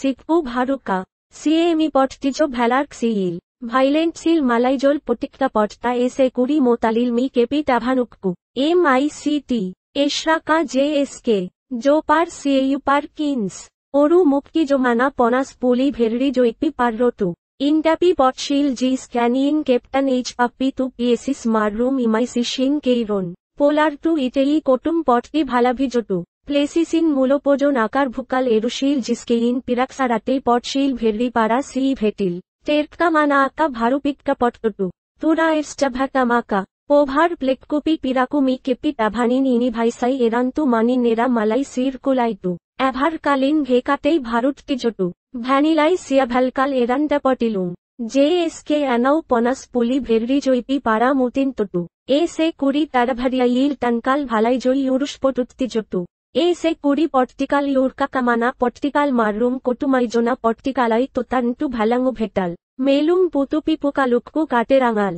সিকপু ভারুকা সিএমি পটটিজো ইল valiant seal মালাইজোল পটিকটা পটটা এসে কুড়ি মোতালিল মি কেপি টাভানুকু এম আই সি টি এশরাকা জে এস কে জো পার সিএইউ পার কিন্স ওরু মুক্তি মানা পনাস পুলি ভেরড়ি জৈপি পাররোটু ইন্টাপি পটশিল জি স্ক্যানিং কেপ্টান এইচ পাপ্পি তু পিএসিস মাররুম ইমাইসিসিন কেইরোন পোলার টু ইটেলি কোটুম পটটি জোটু ಪ್ಲೇಸಿಸಿನ್ ಮೂಲೋಪೋಜೋನಾಕಾರ್ ಭುಕ್ಕಲ್ ಎರುಶೀಲ್ ಜಿಸ್ಕೆ ಇನ್ ಪಿರಕ್ಸಡತೆ ಪೊಟ್ಶೀಲ್ ಭೆರ್ಡಿಪಾರ ಸಿ ಭೆಟಿಲ್ ಟೇರ್ಕ ಮಾನಾಕ ಭಾರುಪಿಟ್ಕ ಪೊಟ್ಕೊಟ್ಟು ತುರಾ ಇರ್ಸ್ಟಭಕಮಾಕ पोभार प्लेक्कुपी पिराकुमी किप्पी टाभानिन इनी भाईसाई एरांतु मानी नेरा मलाई सीर कुलाइतु एभार कालीन भेकाते भारुट की जोटू भैनिलाई सिया भलकाल एरांत पटिलुम जे एस के अनाउ पनस पुली भेर्री जोइपी पारा मुतिन तुटू ए से कुरी तारभरिया यील तनकाल भलाई जोई युरुष पोटुत्ति जोटू এই সে পুরি পট্টিকাল ইউরকা কামানা পট্টিকাল মাররুম কটুমাইজোনা পট্টিকালাই তোতানটু ভালাঙ্গু ভেটাল মেলুম পুতু পিপুকা কাটে রাঙাল